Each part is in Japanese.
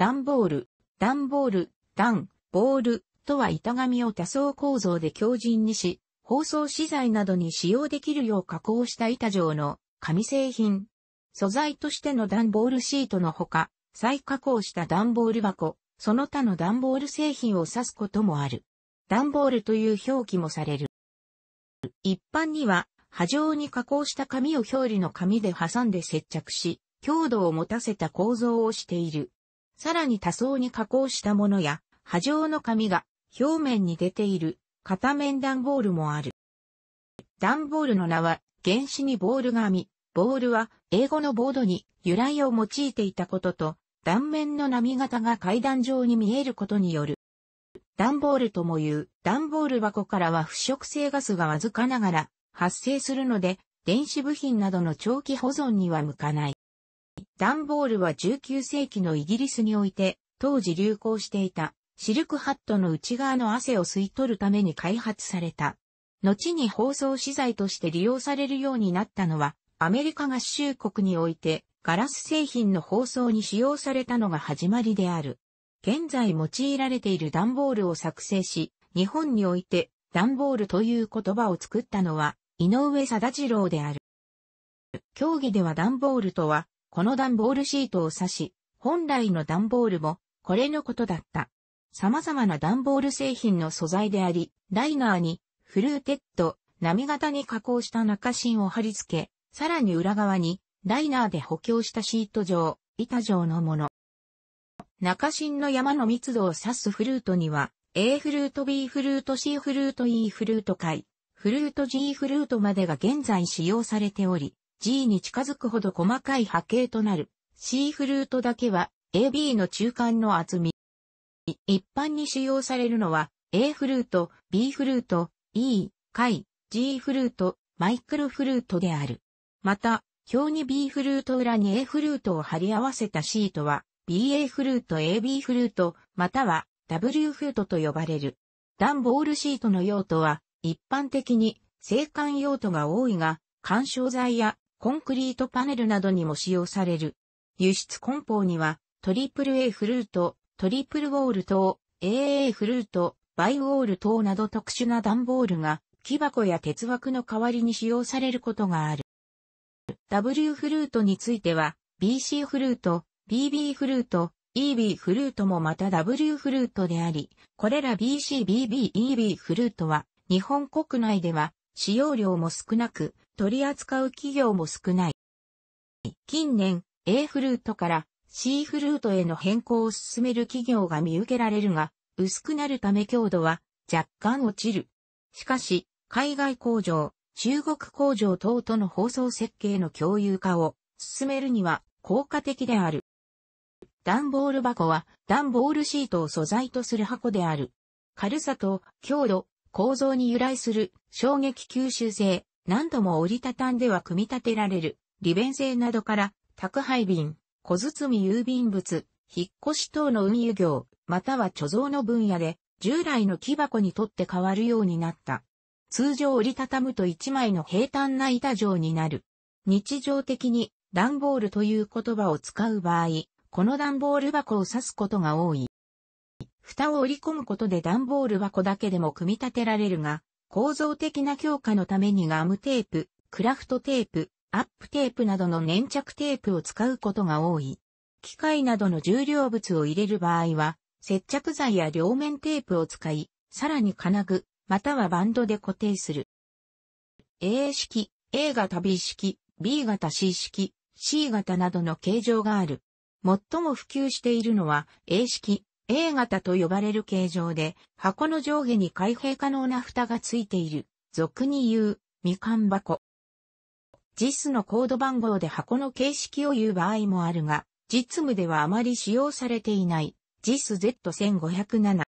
段ボール、段ボール、段、ボールとは板紙を多層構造で強靭にし、包装資材などに使用できるよう加工した板状の紙製品。素材としての段ボールシートのほか、再加工した段ボール箱、その他の段ボール製品を指すこともある。段ボールという表記もされる。一般には、波状に加工した紙を表裏の紙で挟んで接着し、強度を持たせた構造をしている。さらに多層に加工したものや、波状の紙が表面に出ている片面段ボールもある。段ボールの名は原子にボールが編み、ボールは英語のボードに由来を用いていたことと、断面の波形が階段状に見えることによる。段ボールとも言う、段ボール箱からは腐食性ガスがわずかながら発生するので、電子部品などの長期保存には向かない。段ボールは19世紀のイギリスにおいて、当時流行していた、シルクハットの内側の汗を吸い取るために開発された。後に包装資材として利用されるようになったのは、アメリカ合衆国において、ガラス製品の包装に使用されたのが始まりである。現在用いられている段ボールを作成し、日本において段ボールという言葉を作ったのは、井上貞次郎である。競技では段ボールとは、この段ボールシートを指し、本来の段ボールも、これのことだった。様々な段ボール製品の素材であり、ライナーに、フルーテッド、波型に加工した中芯を貼り付け、さらに裏側に、ライナーで補強したシート状、板状のもの。中芯の山の密度を指すフルートには、A フルート、B フルート、C フルート、E フルート回、フルート、G フルートまでが現在使用されており、G に近づくほど細かい波形となる C フルートだけは AB の中間の厚み。一般に使用されるのは A フルート、B フルート、E、回、G フルート、マイクロフルートである。また、表に B フルート裏に A フルートを貼り合わせたシートは BA フルート AB フルート、または W フルートと呼ばれる。段ボールシートの用途は一般的に生還用途が多いが、干渉剤やコンクリートパネルなどにも使用される。輸出梱包には、トリプル A フルート、トリプルウォール等、AA フルート、バイウォール等など特殊な段ボールが、木箱や鉄枠の代わりに使用されることがある。W フルートについては、BC フルート、BB フルート、EB フルートもまた W フルートであり、これら BC、BB、EB フルートは、日本国内では使用量も少なく、取り扱う企業も少ない。近年、A フルートから C フルートへの変更を進める企業が見受けられるが、薄くなるため強度は若干落ちる。しかし、海外工場、中国工場等との包装設計の共有化を進めるには効果的である。段ボール箱は段ボールシートを素材とする箱である。軽さと強度、構造に由来する衝撃吸収性、何度も折りたたんでは組み立てられる利便性などから、宅配便、小包郵便物、引っ越し等の運輸業、または貯蔵の分野で、従来の木箱にとって変わるようになった。通常折りたたむと一枚の平坦な板状になる。日常的に段ボールという言葉を使う場合、この段ボール箱を指すことが多い。蓋を折り込むことで段ボール箱だけでも組み立てられるが、構造的な強化のためにガムテープ、クラフトテープ、アップテープなどの粘着テープを使うことが多い。機械などの重量物を入れる場合は、接着剤や両面テープを使い、さらに金具、またはバンドで固定する。A 式、A 型 B 式、B 型 C 式、C 型などの形状がある。最も普及しているのは A 式、A 型と呼ばれる形状で、箱の上下に開閉可能な蓋がついている、俗に言う、みかん箱。JIS のコード番号で箱の形式を言う場合もあるが、実務ではあまり使用されていない JISZ1507。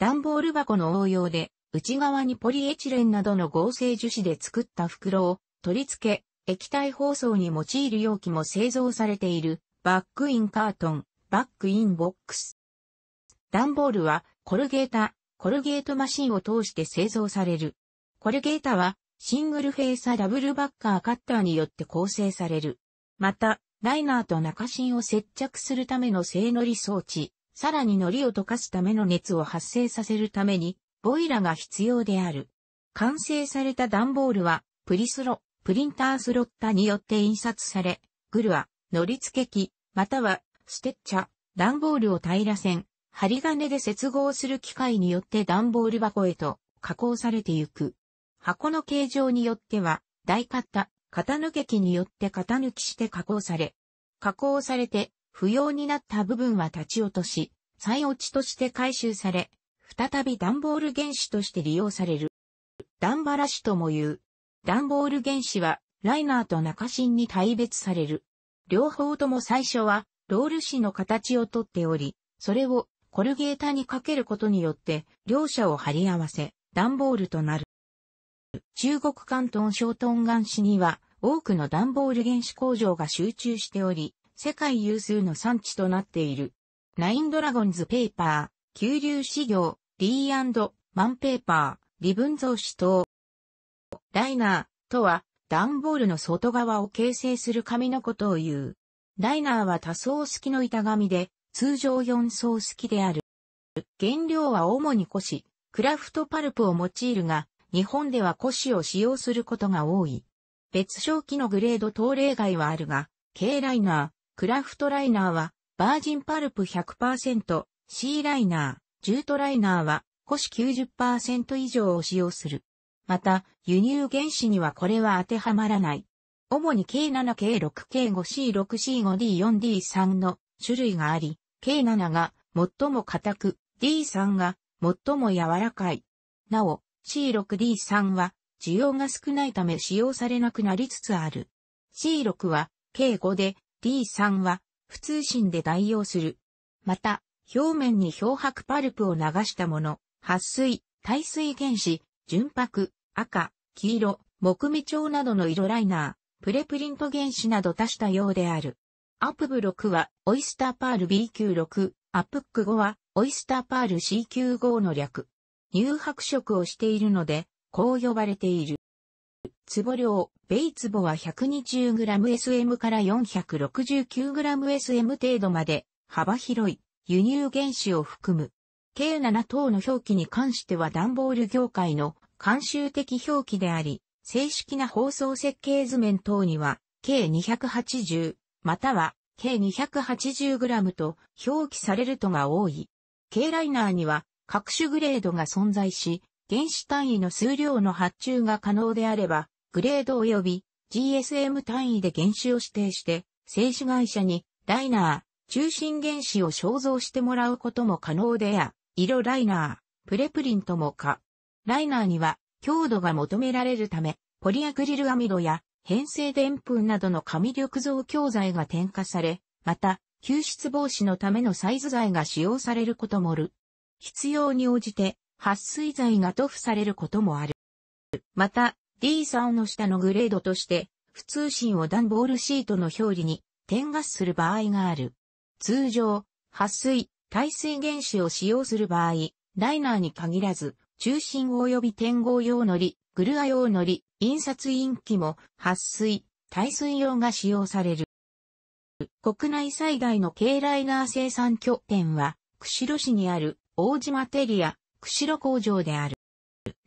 段ボール箱の応用で、内側にポリエチレンなどの合成樹脂で作った袋を取り付け、液体包装に用いる容器も製造されている、バックインカートン、バックインボックス。段ボールはコルゲータ、コルゲートマシンを通して製造される。コルゲータはシングルフェーサダブルバッカーカッターによって構成される。また、ライナーと中芯を接着するための正り装置、さらにりを溶かすための熱を発生させるために、ボイラが必要である。完成された段ボールは、プリスロ、プリンタースロッタによって印刷され、グルア、り付け機、または、ステッチャ、段ボールを平ら線、針金で接合する機械によって段ボール箱へと加工されてゆく。箱の形状によっては、っ型、型抜け機によって型抜きして加工され、加工されて不要になった部分は立ち落とし、再落ちとして回収され、再び段ボール原子として利用される。段原らとも言う。段ボール原子は、ライナーと中芯に大別される。両方とも最初は、ロール紙の形をとっており、それをコルゲータにかけることによって、両者を貼り合わせ、段ボールとなる。中国関東省東岸市には、多くの段ボール原子工場が集中しており、世界有数の産地となっている。ナインドラゴンズペーパー、急流資業、リーマンペーパー、リブン増紙等。ライナーとは、段ボールの外側を形成する紙のことを言う。ライナーは多層式の板紙で、通常4層式である。原料は主に古紙、クラフトパルプを用いるが、日本では古紙を使用することが多い。別商機のグレード等例外はあるが、K ライナー、クラフトライナーは、バージンパルプ100%、C ライナー、ジュートライナーは、古紙90%以上を使用する。また、輸入原子にはこれは当てはまらない。主に K7、K6、K5、C6、C5、D4、D3 の種類があり、K7 が最も硬く、D3 が最も柔らかい。なお、C6D3 は需要が少ないため使用されなくなりつつある。C6 は計5で D3 は普通芯で代用する。また、表面に漂白パルプを流したもの、撥水、耐水原子、純白、赤、黄色、木目調などの色ライナー、プレプリント原子など足したようである。アップブ6は、オイスターパール B q 6、アップック5は、オイスターパール C q 5の略。乳白色をしているので、こう呼ばれている。壺量、ベイ壺は 120g SM から 469g SM 程度まで、幅広い、輸入原子を含む。計7等の表記に関しては段ボール業界の慣習的表記であり、正式な包装設計図面等には、計280、または、計 280g と表記されるとが多い。K ライナーには各種グレードが存在し、原子単位の数量の発注が可能であれば、グレード及び GSM 単位で原子を指定して、製紙会社にライナー、中心原子を肖像してもらうことも可能でや、色ライナー、プレプリントもか。ライナーには強度が求められるため、ポリアクリルアミドや変性伝風などの紙緑造教材が添加され、また、吸湿防止のためのサイズ材が使用されることもある。必要に応じて、撥水材が塗布されることもある。また、D3 の下のグレードとして、普通芯を段ボールシートの表裏に点ガスする場合がある。通常、撥水、耐水原子を使用する場合、ライナーに限らず、中心及び点合用のり、グルア用のり、印刷印記も、撥水、耐水用が使用される。国内最大の軽ライナー生産拠点は、釧路市にある、大島テリア、釧路工場である。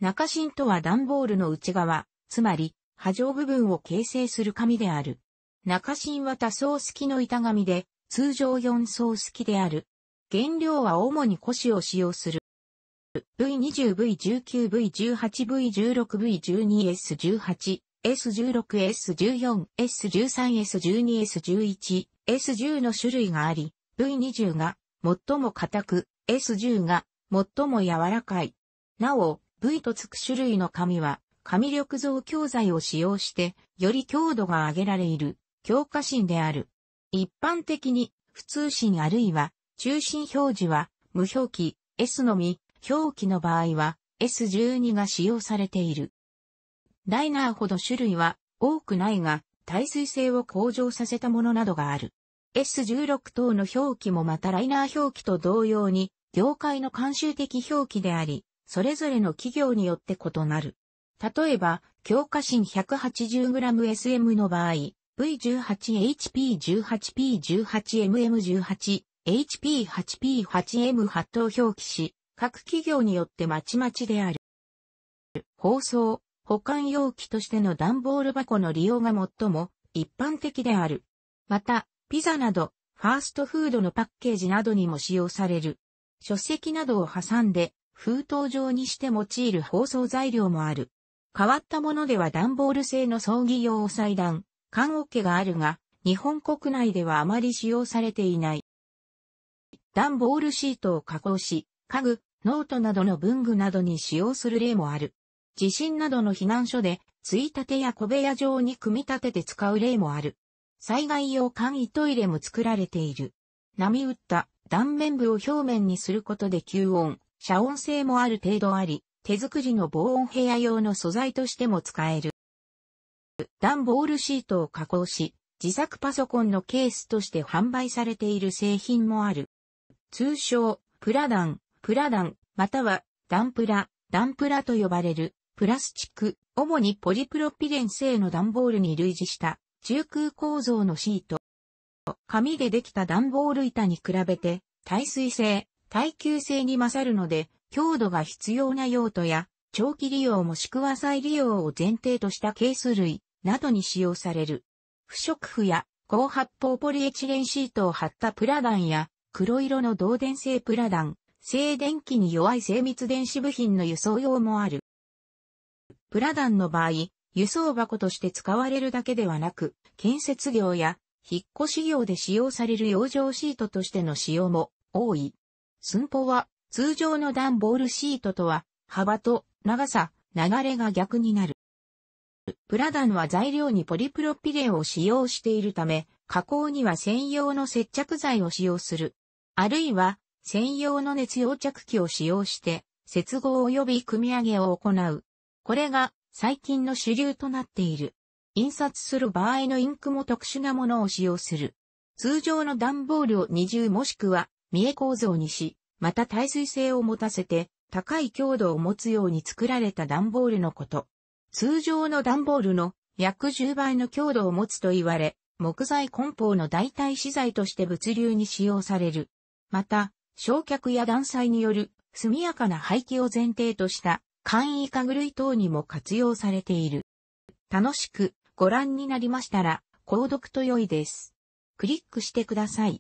中芯とは段ボールの内側、つまり、波状部分を形成する紙である。中芯は多層式の板紙で、通常4層式である。原料は主に古紙を使用する。V20、V19、V18、V16、V12、S18、S16、S13、S12、S11、S10 の種類があり、V20 が最も硬く、S10 が最も柔らかい。なお、V とつく種類の紙は、紙力増強剤を使用して、より強度が上げられる、強化芯である。一般的に、普通芯あるいは、中心表示は、無表記、S のみ、表記の場合は S12 が使用されている。ライナーほど種類は多くないが、耐水性を向上させたものなどがある。S16 等の表記もまたライナー表記と同様に、業界の慣習的表記であり、それぞれの企業によって異なる。例えば、強化芯 180gSM の場合、V18HP18P18MM18、HP8P8M8 等表記し、各企業によってまちまちである。包装、保管容器としての段ボール箱の利用が最も一般的である。また、ピザなど、ファーストフードのパッケージなどにも使用される。書籍などを挟んで、封筒状にして用いる包装材料もある。変わったものでは段ボール製の葬儀用祭壇、缶桶があるが、日本国内ではあまり使用されていない。段ボールシートを加工し、家具、ノートなどの文具などに使用する例もある。地震などの避難所で、つい立てや小部屋状に組み立てて使う例もある。災害用簡易トイレも作られている。波打った断面部を表面にすることで吸音、遮音性もある程度あり、手作りの防音部屋用の素材としても使える。段ボールシートを加工し、自作パソコンのケースとして販売されている製品もある。通称、プラダンプラダン、または、ダンプラ、ダンプラと呼ばれる、プラスチック、主にポリプロピレン製の段ボールに類似した中空構造のシート。紙でできた段ボール板に比べて耐水性、耐久性に勝るので、強度が必要な用途や、長期利用もしくは再利用を前提としたケース類などに使用される。不織布や高発泡ポリエチレンシートを貼ったプラダンや黒色の導電性プラダン、静電気に弱い精密電子部品の輸送用もある。プラダンの場合、輸送箱として使われるだけではなく、建設業や引っ越し業で使用される養生シートとしての使用も多い。寸法は通常の段ボールシートとは幅と長さ、流れが逆になる。プラダンは材料にポリプロピレンを使用しているため、加工には専用の接着剤を使用する。あるいは専用の熱溶着器を使用して、接合及び組み上げを行う。これが最近の主流となっている。印刷する場合のインクも特殊なものを使用する。通常の段ボールを二重もしくは三重構造にし、また耐水性を持たせて高い強度を持つように作られた段ボールのこと。通常の段ボールの約10倍の強度を持つと言われ、木材梱包の代替資材として物流に使用される。また、焼却や断裁による速やかな廃棄を前提とした簡易家具類等にも活用されている。楽しくご覧になりましたら、購読と良いです。クリックしてください。